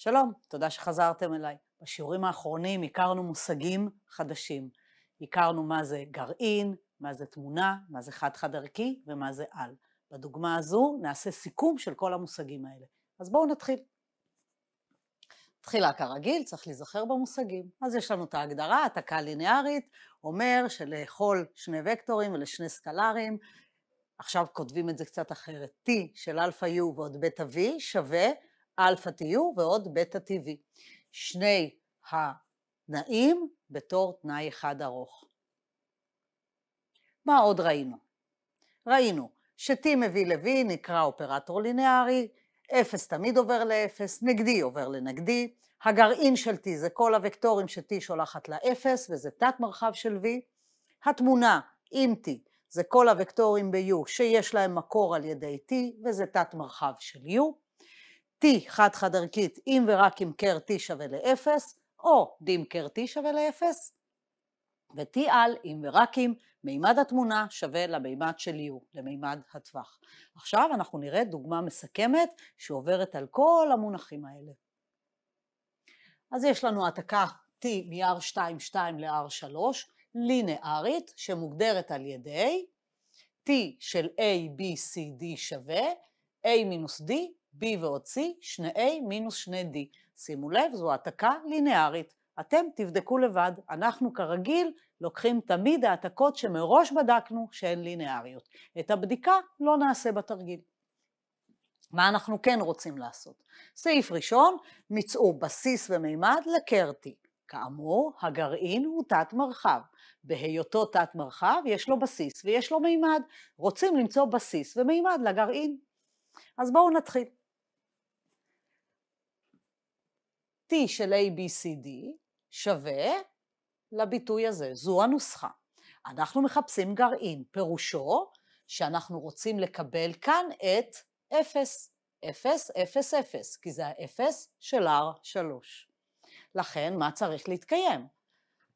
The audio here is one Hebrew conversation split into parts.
שלום, תודה שחזרתם אליי. בשיעורים האחרונים הכרנו מושגים חדשים. הכרנו מה זה גרעין, מה זה תמונה, מה זה חד-חד ערכי ומה זה על. בדוגמה הזו נעשה סיכום של כל המושגים האלה. אז בואו נתחיל. תחילה כרגיל, צריך להיזכר במושגים. אז יש לנו את ההגדרה, העתקה ליניארית, אומר שלכל שני וקטורים ולשני סקלרים, עכשיו כותבים את זה קצת אחרת, t של אלפא u ועוד בטא v שווה אלפא TU ועוד בטא TV. שני התנאים בתור תנאי אחד ארוך. מה עוד ראינו? ראינו ש-T מביא ל-V נקרא אופרטור לינארי, 0 תמיד עובר ל-0, נגדי עובר לנגדי, הגרעין של T זה כל הוקטורים ש-T שולחת ל-0 וזה תת מרחב של V, התמונה עם T זה כל הוקטורים ב-U שיש להם מקור על ידי T וזה תת מרחב של U, T חד-חד ערכית אם ורק אם קר T שווה ל-0, או דים קר T שווה ל-0, ו-T על אם ורק אם מימד התמונה שווה למימד של U, למימד הטווח. עכשיו אנחנו נראה דוגמה מסכמת שעוברת על כל המונחים האלה. אז יש לנו העתקה T מ-R22 ל-R3, לינארית, שמוגדרת על ידי T של A, B, C, D שווה A מינוס D B ועוד C, 2A מינוס 2D. שימו לב, זו העתקה לינארית. אתם תבדקו לבד, אנחנו כרגיל לוקחים תמיד העתקות שמראש בדקנו שהן לינאריות. את הבדיקה לא נעשה בתרגיל. מה אנחנו כן רוצים לעשות? סעיף ראשון, מצאו בסיס ומימד לקרטי. כאמור, הגרעין הוא תת-מרחב. בהיותו תת-מרחב, יש לו בסיס ויש לו מימד. רוצים למצוא בסיס ומימד לגרעין. אז בואו נתחיל. T של ABCD שווה לביטוי הזה, זו הנוסחה. אנחנו מחפשים גרעין, פירושו שאנחנו רוצים לקבל כאן את 0, 0, 0, 0, כי זה ה-0 של R3. לכן, מה צריך להתקיים?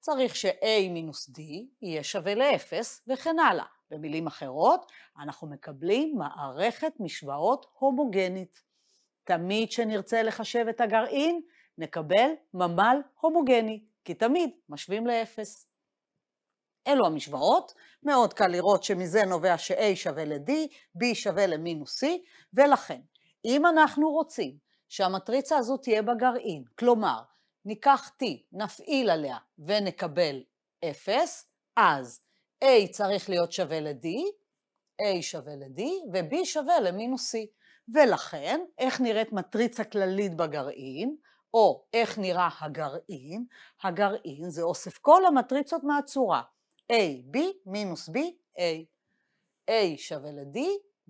צריך ש-A מינוס D יהיה שווה ל-0 וכן הלאה. במילים אחרות, אנחנו מקבלים מערכת משוואות הומוגנית. תמיד שנרצה לחשב את הגרעין, נקבל ממל הומוגני, כי תמיד משווים לאפס. אלו המשוואות, מאוד קל לראות שמזה נובע ש-A שווה ל-D, B שווה למינוס C, ולכן, אם אנחנו רוצים שהמטריצה הזו תהיה בגרעין, כלומר, ניקח T, נפעיל עליה ונקבל 0, אז A צריך להיות שווה ל-D, A שווה ל-D ו-B שווה למינוס C. ולכן, איך נראית מטריצה כללית בגרעין? או איך נראה הגרעין, הגרעין זה אוסף כל המטריצות מהצורה A, B מינוס B, A. A שווה ל-D,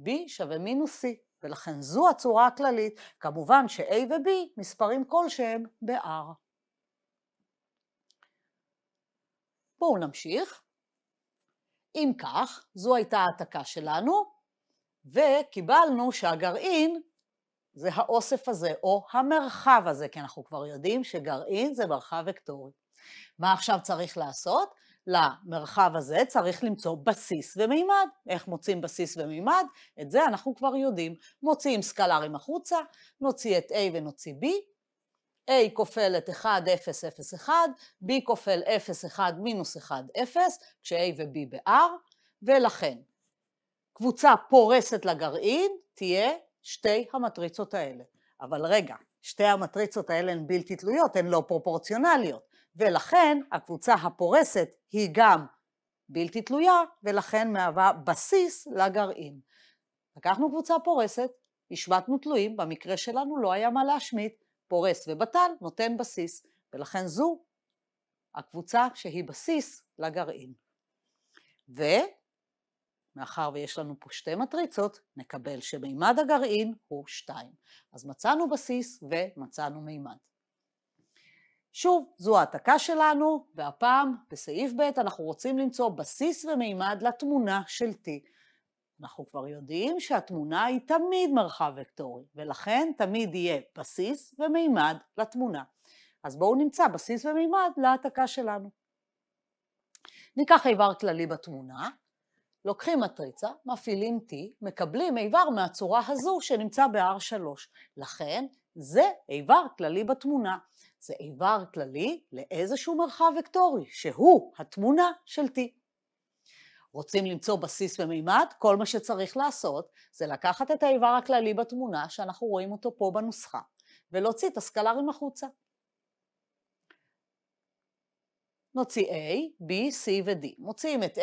B שווה מינוס C, ולכן זו הצורה הכללית. כמובן ש-A ו-B מספרים כלשהם ב-R. בואו נמשיך. אם כך, זו הייתה ההעתקה שלנו, וקיבלנו שהגרעין זה האוסף הזה, או המרחב הזה, כי אנחנו כבר יודעים שגרעין זה מרחב וקטורי. מה עכשיו צריך לעשות? למרחב הזה צריך למצוא בסיס ומימד. איך מוצאים בסיס ומימד? את זה אנחנו כבר יודעים. מוציאים סקלרים החוצה, נוציא את A ונוציא B, A כופל את 1, 0, 0, 1, B כופל 0, 1, מינוס 1, 0, כש-A ו-B ב-R, ולכן קבוצה פורסת לגרעין תהיה שתי המטריצות האלה. אבל רגע, שתי המטריצות האלה הן בלתי תלויות, הן לא פרופורציונליות, ולכן הקבוצה הפורסת היא גם בלתי תלויה, ולכן מהווה בסיס לגרעין. לקחנו קבוצה פורסת, השבטנו תלויים, במקרה שלנו לא היה מה להשמיט, פורס ובטל נותן בסיס, ולכן זו הקבוצה שהיא בסיס לגרעין. ו... מאחר ויש לנו פה שתי מטריצות, נקבל שמימד הגרעין הוא 2. אז מצאנו בסיס ומצאנו מימד. שוב, זו העתקה שלנו, והפעם בסעיף ב' אנחנו רוצים למצוא בסיס ומימד לתמונה של T. אנחנו כבר יודעים שהתמונה היא תמיד מרחב וקטורי, ולכן תמיד יהיה בסיס ומימד לתמונה. אז בואו נמצא בסיס ומימד להעתקה שלנו. ניקח איבר כללי בתמונה, לוקחים מטריצה, מפעילים T, מקבלים איבר מהצורה הזו שנמצא ב-R3. לכן, זה איבר כללי בתמונה. זה איבר כללי לאיזשהו מרחב וקטורי, שהוא התמונה של T. רוצים למצוא בסיס ומימד? כל מה שצריך לעשות זה לקחת את האיבר הכללי בתמונה, שאנחנו רואים אותו פה בנוסחה, ולהוציא את הסקלרים החוצה. נוציא A, B, C ו-D. מוציאים את A,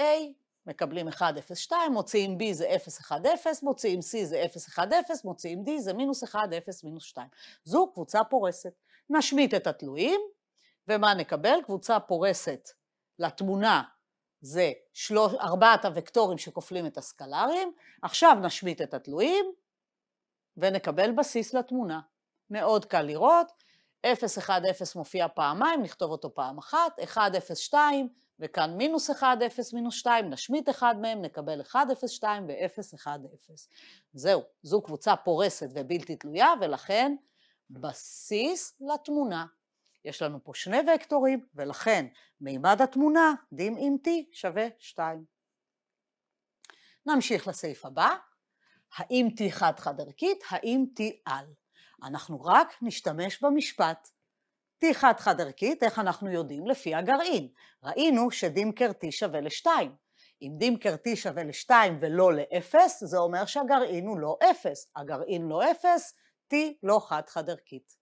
מקבלים 1, 0, 2, מוציאים B זה 0, 1, 0, מוציאים C זה 0, 1, 0, מוציאים D זה מינוס 1, 0, מינוס 2. זו קבוצה פורסת. נשמיט את התלויים, ומה נקבל? קבוצה פורסת לתמונה זה שלוש, ארבעת הוקטורים שכופלים את הסקלרים, עכשיו נשמיט את התלויים ונקבל בסיס לתמונה. מאוד קל לראות, 0, 1, 0 מופיע פעמיים, נכתוב אותו פעם אחת, 1, 0, 2, וכאן מינוס 1, 0, מינוס 2, נשמיט אחד מהם, נקבל 1, 0, 2 ו-0, 1, 0. זהו, זו קבוצה פורסת ובלתי תלויה, ולכן בסיס לתמונה. יש לנו פה שני וקטורים, ולכן מימד התמונה, דים עם t, שווה 2. נמשיך לסעיף הבא, האם t חד-חד ערכית, האם t על. אנחנו רק נשתמש במשפט t חד חד-ערכית, איך אנחנו יודעים? לפי הגרעין. ראינו שדימקר T שווה ל-2. אם דימקר T שווה ל-2 ולא ל-0, זה אומר שהגרעין הוא לא 0. הגרעין לא 0, T לא חד-חד ערכית.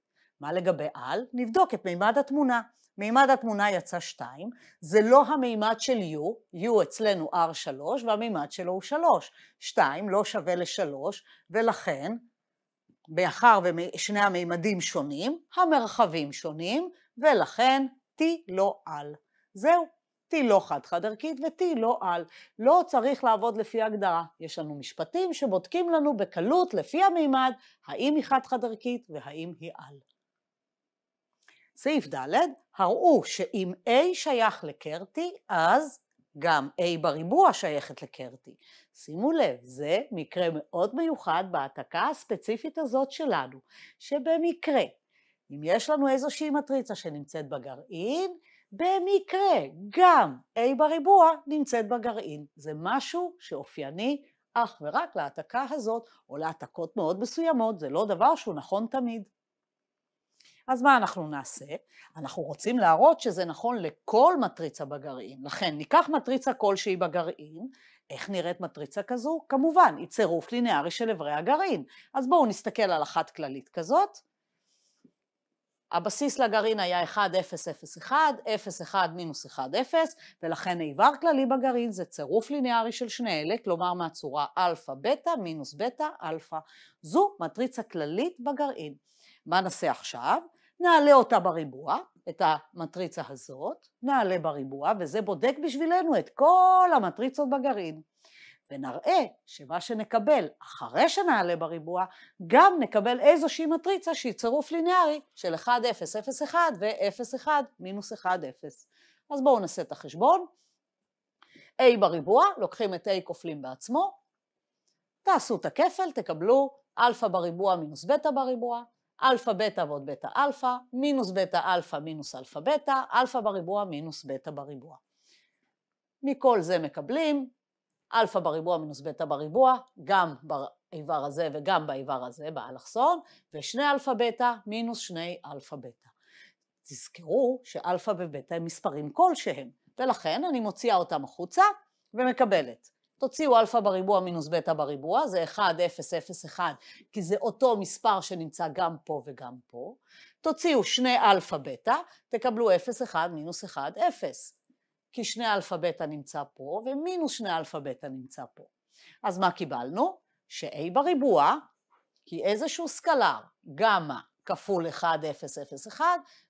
מה לגבי על? נבדוק את מימד התמונה. מימד התמונה יצא 2, זה לא המימד של U, U אצלנו R3 והמימד שלו הוא 3. 2 לא שווה ל-3 ולכן מאחר ושני המימדים שונים, המרחבים שונים, ולכן T לא על. זהו, T לא חד-חד ערכית ו-T לא על. לא צריך לעבוד לפי הגדרה. יש לנו משפטים שבודקים לנו בקלות, לפי המימד, האם היא חד-חד ערכית והאם היא על. סעיף ד', הראו שאם A שייך לקרטי, אז גם A בריבוע שייכת לקרטי. שימו לב, זה מקרה מאוד מיוחד בהעתקה הספציפית הזאת שלנו, שבמקרה, אם יש לנו איזושהי מטריצה שנמצאת בגרעין, במקרה גם A בריבוע נמצאת בגרעין. זה משהו שאופייני אך ורק להעתקה הזאת, או להעתקות מאוד מסוימות, זה לא דבר שהוא נכון תמיד. אז מה אנחנו נעשה? אנחנו רוצים להראות שזה נכון לכל מטריצה בגרעין. לכן ניקח מטריצה כלשהי בגרעין, איך נראית מטריצה כזו? כמובן, היא צירוף לינארי של אברי הגרעין. אז בואו נסתכל על אחת כללית כזאת. הבסיס לגרעין היה 1, 0, 0, 1, 0, 1, מינוס 1, 0, ולכן איבר כללי בגרעין זה צירוף לינארי של שני אלה, כלומר מהצורה אלפא בטא מינוס בטא אלפא. זו מטריצה כללית בגרעין. מה נעשה עכשיו? נעלה אותה בריבוע, את המטריצה הזאת, נעלה בריבוע, וזה בודק בשבילנו את כל המטריצות בגרעין. ונראה שמה שנקבל אחרי שנעלה בריבוע, גם נקבל איזושהי מטריצה שהיא צירוף ליניארי של 1, 0, 0, 1 ו-0, 1, מינוס 1, 0. אז בואו נעשה את החשבון. A בריבוע, לוקחים את A כופלים בעצמו, תעשו את הכפל, תקבלו אלפא בריבוע מינוס בטא בריבוע, אלפא בטא ועוד בטא אלפא, מינוס בטא אלפא מינוס אלפא בטא, אלפא בריבוע מינוס בטא בריבוע. מכל זה מקבלים אלפא בריבוע מינוס בטא בריבוע, גם באיבר הזה וגם באיבר הזה, באלכסון, ושני אלפא בטא מינוס שני אלפא בטא. תזכרו שאלפא ובטא הם מספרים כלשהם, ולכן אני מוציאה אותם החוצה ומקבלת. תוציאו אלפא בריבוע מינוס בטא בריבוע, זה 1, 0, 0, 1, כי זה אותו מספר שנמצא גם פה וגם פה. תוציאו שני אלפא בטא, תקבלו 0, 1, מינוס 1, 0. כי שני אלפא בטא נמצא פה, ומינוס שני אלפא בטא נמצא פה. אז מה קיבלנו? ש-A בריבוע כי איזשהו סקלר, גמא כפול 1, 0, 0, 1,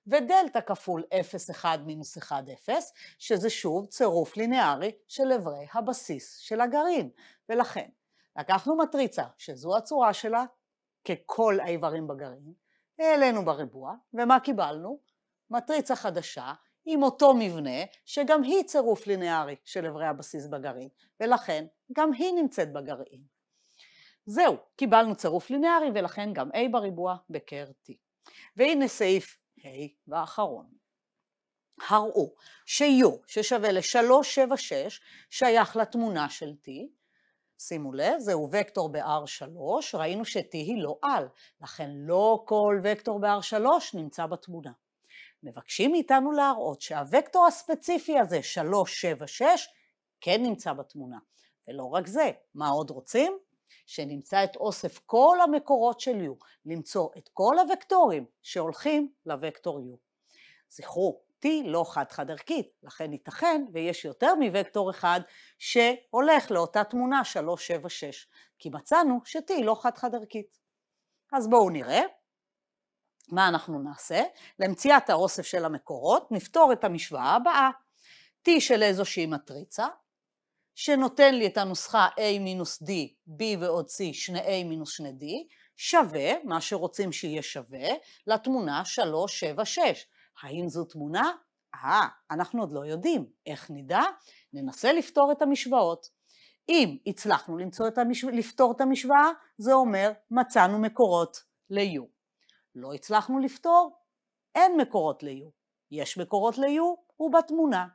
ודלתא כפול 0, 1, מינוס 1, 0, שזה שוב צירוף לינארי של אברי הבסיס של הגרעין. ולכן, לקחנו מטריצה, שזו הצורה שלה, ככל האיברים בגרעין, העלינו בריבוע, ומה קיבלנו? מטריצה חדשה עם אותו מבנה, שגם היא צירוף לינארי של אברי הבסיס בגרעין, ולכן גם היא נמצאת בגרעין. זהו, קיבלנו צירוף לינארי ולכן גם A בריבוע בקר T. והנה סעיף A והאחרון. הראו ש-U ששווה ל-376 שייך לתמונה של T, שימו לב, זהו וקטור ב-R3, ראינו ש-T היא לא על, לכן לא כל וקטור ב-R3 נמצא בתמונה. מבקשים מאיתנו להראות שהווקטור הספציפי הזה, 376, כן נמצא בתמונה. ולא רק זה, מה עוד רוצים? שנמצא את אוסף כל המקורות של U, למצוא את כל הוקטורים שהולכים לוקטור U. זכרו, T לא חד-חד ערכית, לכן ייתכן ויש יותר מוקטור אחד שהולך לאותה תמונה 376, כי מצאנו ש-T לא חד-חד ערכית. אז בואו נראה. מה אנחנו נעשה? למציאת האוסף של המקורות נפתור את המשוואה הבאה. T של איזושהי מטריצה שנותן לי את הנוסחה a מינוס d, b ועוד c, שני a מינוס שני d, שווה, מה שרוצים שיהיה שווה, לתמונה 3, 7, 6. האם זו תמונה? אה, אנחנו עוד לא יודעים. איך נדע? ננסה לפתור את המשוואות. אם הצלחנו למצוא את המשו... לפתור את המשוואה, זה אומר מצאנו מקורות ל-U. לא הצלחנו לפתור, אין מקורות ל-U. יש מקורות ל-U, הוא בתמונה.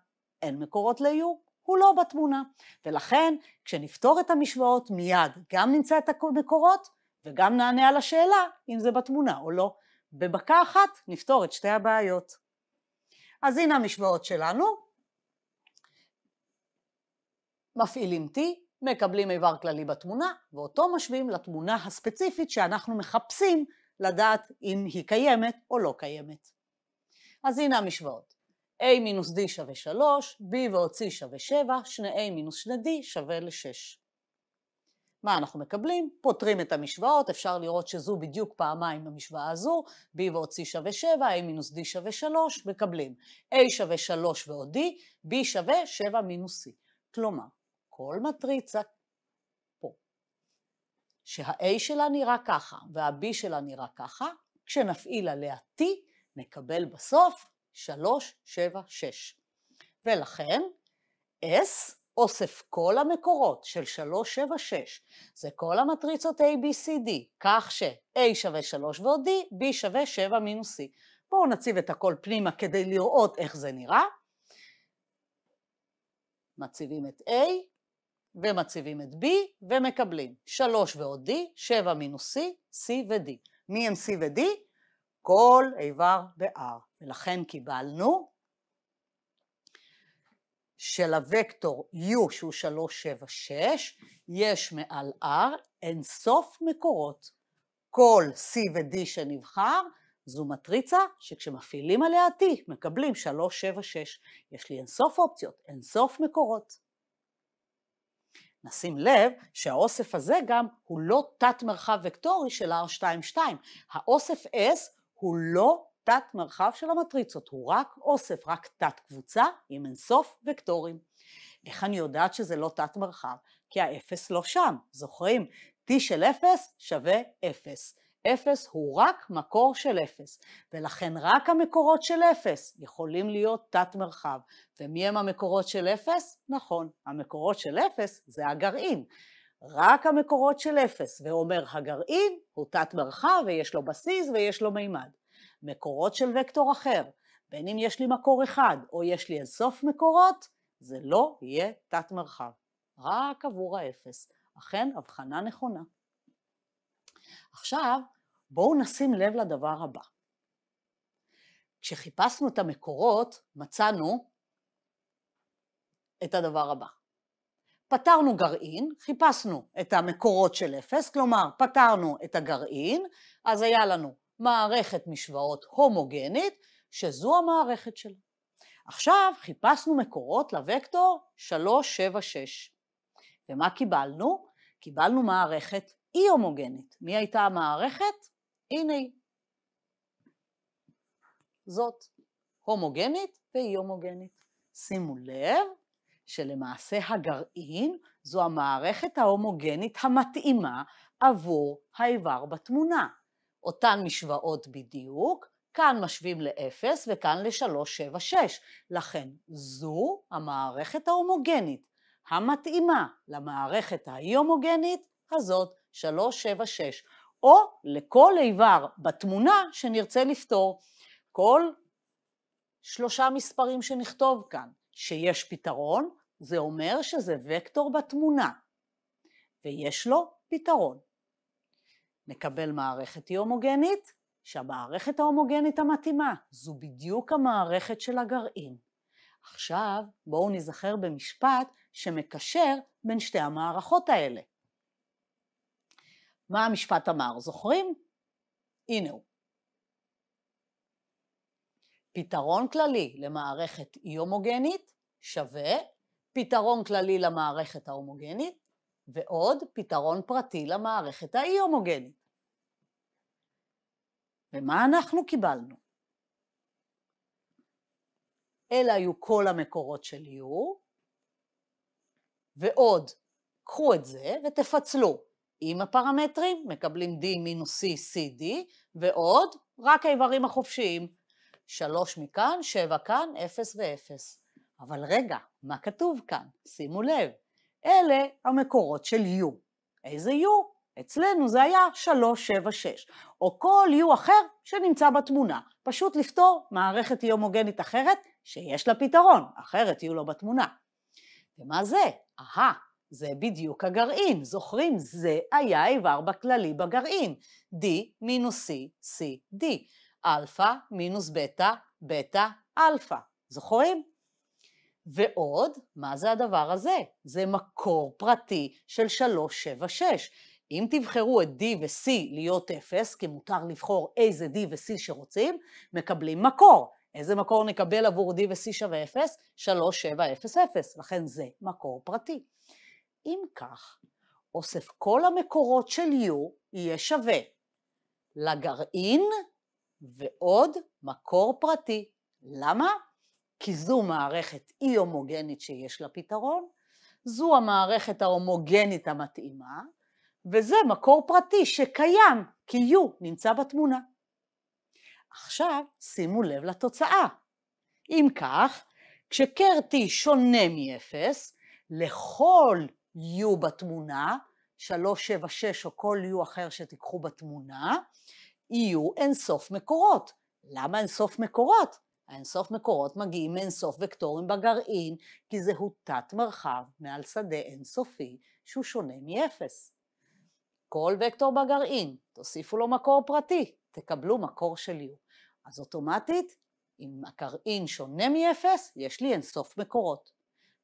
אין מקורות ל-U, הוא לא בתמונה. ולכן, כשנפתור את המשוואות מיד, גם נמצא את המקורות וגם נענה על השאלה אם זה בתמונה או לא. בבקה אחת נפתור את שתי הבעיות. אז הנה המשוואות שלנו. מפעילים T, מקבלים איבר כללי בתמונה, ואותו משווים לתמונה הספציפית שאנחנו מחפשים לדעת אם היא קיימת או לא קיימת. אז הנה המשוואות. a מינוס d שווה 3, b ועוד c שווה 7, שני a מינוס שני d שווה ל-6. מה אנחנו מקבלים? פותרים את המשוואות, אפשר לראות שזו בדיוק פעמיים במשוואה הזו, b ועוד c שווה 7, a מינוס d שווה 3, מקבלים a שווה 3 ועוד d, b שווה 7 מינוס c. כלומר, כל מטריצה פה, שה-a שלה נראה ככה וה-b שלה נראה ככה, כשנפעיל עליה t, נקבל בסוף 376. ולכן S אוסף כל המקורות של 376, זה כל המטריצות ABCD, כך ש-A שווה 3 ועוד D, B שווה 7 מינוס C. בואו נציב את הכל פנימה כדי לראות איך זה נראה. מציבים את A ומציבים את B ומקבלים 3 ועוד D, 7 מינוס C, C ו-D. מי הם C ו-D? כל איבר ב-R. ולכן קיבלנו שלווקטור U שהוא 376 יש מעל R אינסוף מקורות. כל C ו-D שנבחר זו מטריצה שכשמפעילים עליה T מקבלים 376. יש לי אינסוף אופציות, אינסוף מקורות. נשים לב שהאוסף הזה גם הוא לא תת מרחב וקטורי של R22. האוסף S הוא לא התת-מרחב של המטריצות הוא רק אוסף, רק תת-קבוצה עם אינסוף וקטורים. איך אני יודעת שזה לא תת-מרחב? כי האפס לא שם. זוכרים? T של אפס שווה אפס. אפס הוא רק מקור של אפס, ולכן רק המקורות של אפס יכולים להיות תת-מרחב. ומי הם המקורות של אפס? נכון, המקורות של אפס זה הגרעין. רק המקורות של אפס, ואומר הגרעין הוא תת-מרחב ויש לו בסיס ויש לו מימד. מקורות של וקטור אחר, בין אם יש לי מקור אחד או יש לי אינסוף מקורות, זה לא יהיה תת מרחב, רק עבור האפס. אכן, הבחנה נכונה. עכשיו, בואו נשים לב לדבר הבא. כשחיפשנו את המקורות, מצאנו את הדבר הבא. פתרנו גרעין, חיפשנו את המקורות של אפס, כלומר פתרנו את הגרעין, אז היה לנו מערכת משוואות הומוגנית, שזו המערכת שלו. עכשיו חיפשנו מקורות לוקטור 376. ומה קיבלנו? קיבלנו מערכת אי הומוגנית. מי הייתה המערכת? הנה היא. זאת הומוגנית ואי הומוגנית. שימו לב שלמעשה הגרעין זו המערכת ההומוגנית המתאימה עבור האיבר בתמונה. אותן משוואות בדיוק, כאן משווים ל-0 וכאן ל-376. לכן זו המערכת ההומוגנית המתאימה למערכת האי-הומוגנית הזאת 376, או לכל איבר בתמונה שנרצה לפתור. כל שלושה מספרים שנכתוב כאן, שיש פתרון, זה אומר שזה וקטור בתמונה, ויש לו פתרון. נקבל מערכת אי הומוגנית, שהמערכת ההומוגנית המתאימה זו בדיוק המערכת של הגרעין. עכשיו בואו נזכר במשפט שמקשר בין שתי המערכות האלה. מה המשפט אמר, זוכרים? הנה הוא. פתרון כללי למערכת אי הומוגנית שווה פתרון כללי למערכת ההומוגנית ועוד פתרון פרטי למערכת האי-הומוגנית. ומה אנחנו קיבלנו? אלה היו כל המקורות של U, ועוד, קחו את זה ותפצלו. עם הפרמטרים, מקבלים D מינוס C, C, D, ועוד, רק האיברים החופשיים. שלוש מכאן, שבע כאן, אפס ואפס. אבל רגע, מה כתוב כאן? שימו לב, אלה המקורות של U. איזה U? אצלנו זה היה 376, או כל U אחר שנמצא בתמונה. פשוט לפתור מערכת אי הומוגנית אחרת שיש לה פתרון, אחרת יהיו לו בתמונה. ומה זה? אהה, זה בדיוק הגרעין. זוכרים? זה היה איבר בכללי בגרעין. D מינוס C, C, D. אלפא מינוס בטא, בטא, אלפא. זוכרים? ועוד, מה זה הדבר הזה? זה מקור פרטי של 376. אם תבחרו את D ו-C להיות 0, כי מותר לבחור איזה D ו-C שרוצים, מקבלים מקור. איזה מקור נקבל עבור D ו-C שווה 0? 3700, לכן זה מקור פרטי. אם כך, אוסף כל המקורות של U יהיה שווה לגרעין ועוד מקור פרטי. למה? כי זו מערכת אי הומוגנית שיש לה פתרון, זו המערכת ההומוגנית המתאימה, וזה מקור פרטי שקיים, כי U נמצא בתמונה. עכשיו שימו לב לתוצאה. אם כך, כש t שונה מ-0, לכל U בתמונה, 3, 7, 6 או כל U אחר שתיקחו בתמונה, יהיו אינסוף מקורות. למה אינסוף מקורות? האינסוף מקורות מגיעים מאינסוף וקטורים בגרעין, כי זהו תת מרחב מעל שדה אינסופי שהוא שונה מאפס. כל וקטור בגרעין, תוסיפו לו מקור פרטי, תקבלו מקור של U. אז אוטומטית, אם הגרעין שונה מאפס, יש לי אינסוף מקורות.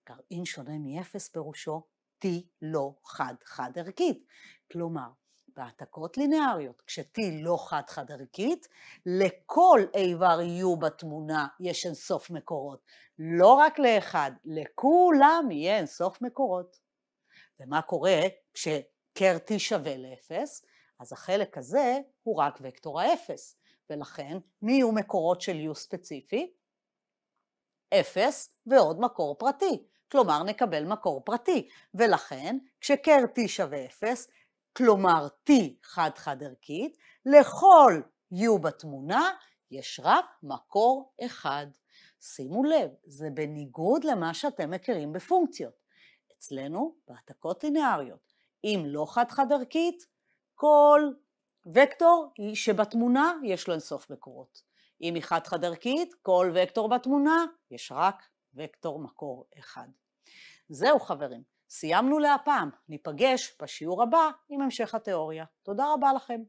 גרעין שונה מאפס פירושו T לא חד-חד ערכית. כלומר, בהעתקות לינאריות, כש-T לא חד-חד ערכית, לכל איבר U בתמונה יש אינסוף מקורות. לא רק לאחד, לכולם יהיה אינסוף מקורות. ומה קורה כש כשקר T שווה לאפס? אז החלק הזה הוא רק וקטור האפס, ולכן מי יהיו מקורות של U ספציפי? אפס ועוד מקור פרטי. כלומר נקבל מקור פרטי, ולכן כש כשקר t שווה 0, כלומר T חד-חד ערכית, לכל U בתמונה יש רק מקור אחד. שימו לב, זה בניגוד למה שאתם מכירים בפונקציות. אצלנו, בהעתקות לינאריות, אם לא חד-חד ערכית, כל וקטור שבתמונה יש לו אינסוף מקורות. אם היא חד-חד ערכית, כל וקטור בתמונה יש רק וקטור מקור אחד. זהו חברים. סיימנו להפעם, ניפגש בשיעור הבא עם המשך התיאוריה. תודה רבה לכם.